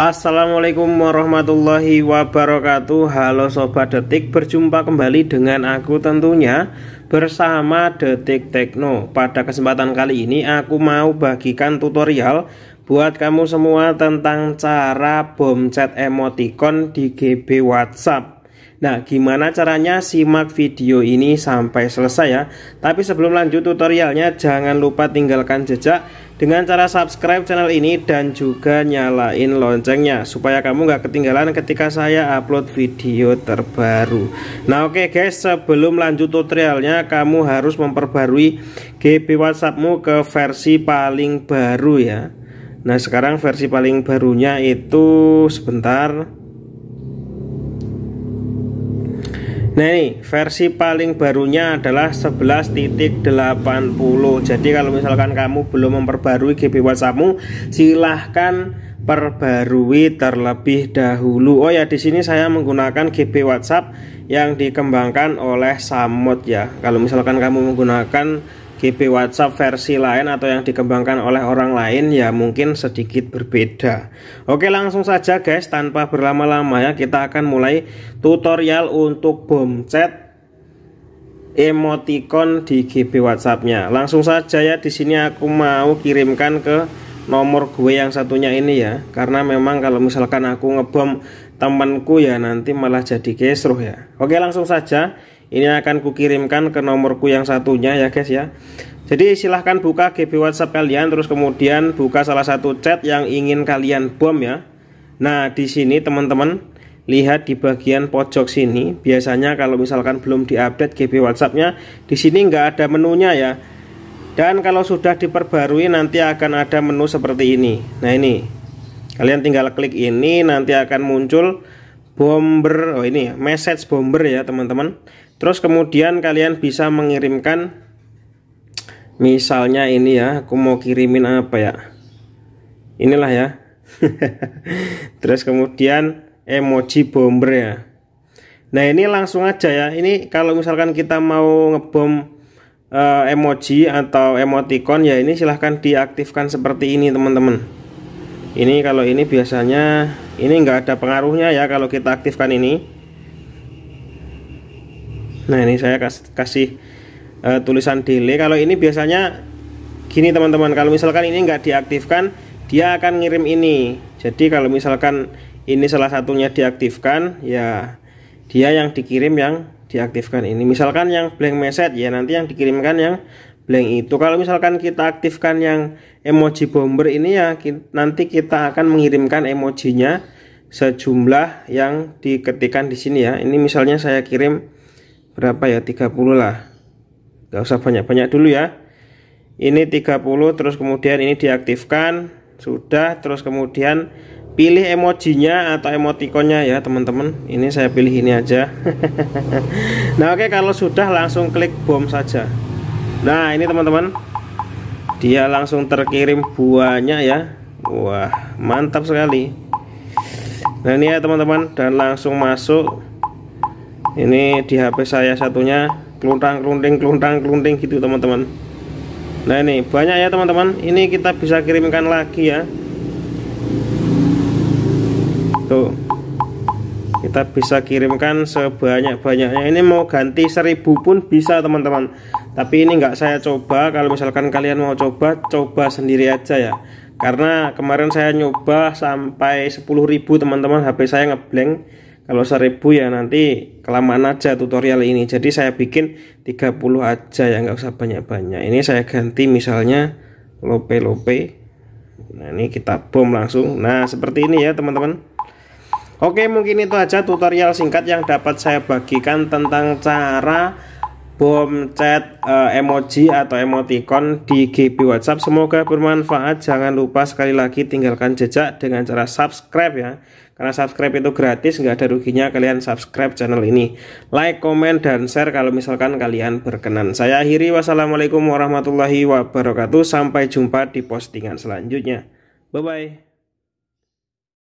Assalamualaikum warahmatullahi wabarakatuh Halo Sobat Detik Berjumpa kembali dengan aku tentunya Bersama Detik Tekno Pada kesempatan kali ini Aku mau bagikan tutorial Buat kamu semua tentang cara bom chat emoticon di GB WhatsApp Nah, gimana caranya simak video ini sampai selesai ya. Tapi sebelum lanjut tutorialnya, jangan lupa tinggalkan jejak dengan cara subscribe channel ini dan juga nyalain loncengnya supaya kamu nggak ketinggalan ketika saya upload video terbaru. Nah, oke okay guys, sebelum lanjut tutorialnya, kamu harus memperbarui GB WhatsAppmu ke versi paling baru ya. Nah, sekarang versi paling barunya itu sebentar Nah ini versi paling barunya adalah 11.80 Jadi kalau misalkan kamu belum memperbarui GB WhatsAppmu Silahkan perbarui terlebih dahulu Oh ya di sini saya menggunakan GB WhatsApp yang dikembangkan oleh Samut ya Kalau misalkan kamu menggunakan GB WhatsApp versi lain atau yang dikembangkan oleh orang lain ya mungkin sedikit berbeda Oke langsung saja guys tanpa berlama-lama ya kita akan mulai tutorial untuk bom chat emoticon di GB WhatsAppnya langsung saja ya di sini aku mau kirimkan ke nomor gue yang satunya ini ya karena memang kalau misalkan aku ngebom temanku ya nanti malah jadi kesruh ya Oke langsung saja ini akan kukirimkan ke nomorku yang satunya ya guys ya jadi silahkan buka GB WhatsApp kalian terus kemudian buka salah satu chat yang ingin kalian bom ya nah di sini teman-teman lihat di bagian pojok sini biasanya kalau misalkan belum diupdate GB WhatsAppnya di sini nggak ada menunya ya dan kalau sudah diperbarui nanti akan ada menu seperti ini nah ini kalian tinggal klik ini nanti akan muncul bomber oh ini ya message bomber ya teman-teman terus kemudian kalian bisa mengirimkan misalnya ini ya aku mau kirimin apa ya inilah ya terus kemudian emoji bomber ya nah ini langsung aja ya ini kalau misalkan kita mau ngebom uh, emoji atau emoticon ya ini silahkan diaktifkan seperti ini teman-teman ini kalau ini biasanya ini enggak ada pengaruhnya ya kalau kita aktifkan ini nah ini saya kas kasih uh, tulisan delay kalau ini biasanya gini teman-teman kalau misalkan ini enggak diaktifkan dia akan ngirim ini jadi kalau misalkan ini salah satunya diaktifkan ya dia yang dikirim yang diaktifkan ini misalkan yang blank message ya nanti yang dikirimkan yang blank itu kalau misalkan kita aktifkan yang emoji bomber ini ya nanti kita akan mengirimkan emojinya sejumlah yang diketikkan di sini ya ini misalnya saya kirim berapa ya 30 lah nggak usah banyak-banyak dulu ya ini 30 terus kemudian ini diaktifkan sudah terus kemudian pilih emojinya atau emotikonnya ya teman-teman ini saya pilih ini aja nah oke okay, kalau sudah langsung klik bom saja nah ini teman-teman dia langsung terkirim buahnya ya wah mantap sekali nah ini ya teman-teman dan langsung masuk ini di HP saya satunya keluntang kelunting keluntang kelunting gitu teman-teman nah ini banyak ya teman-teman ini kita bisa kirimkan lagi ya tuh kita bisa kirimkan sebanyak-banyaknya ini mau ganti seribu pun bisa teman-teman tapi ini nggak saya coba kalau misalkan kalian mau coba coba sendiri aja ya karena kemarin saya nyoba sampai 10.000 teman-teman HP saya ngeblank kalau seribu ya nanti kelamaan aja tutorial ini jadi saya bikin 30 aja ya nggak usah banyak-banyak ini saya ganti misalnya lope-lope nah ini kita bom langsung nah seperti ini ya teman-teman Oke mungkin itu aja tutorial singkat yang dapat saya bagikan tentang cara bom chat uh, emoji atau emoticon di GB WhatsApp. Semoga bermanfaat. Jangan lupa sekali lagi tinggalkan jejak dengan cara subscribe ya. Karena subscribe itu gratis, nggak ada ruginya kalian subscribe channel ini. Like, komen, dan share kalau misalkan kalian berkenan. Saya akhiri, wassalamualaikum warahmatullahi wabarakatuh. Sampai jumpa di postingan selanjutnya. Bye-bye.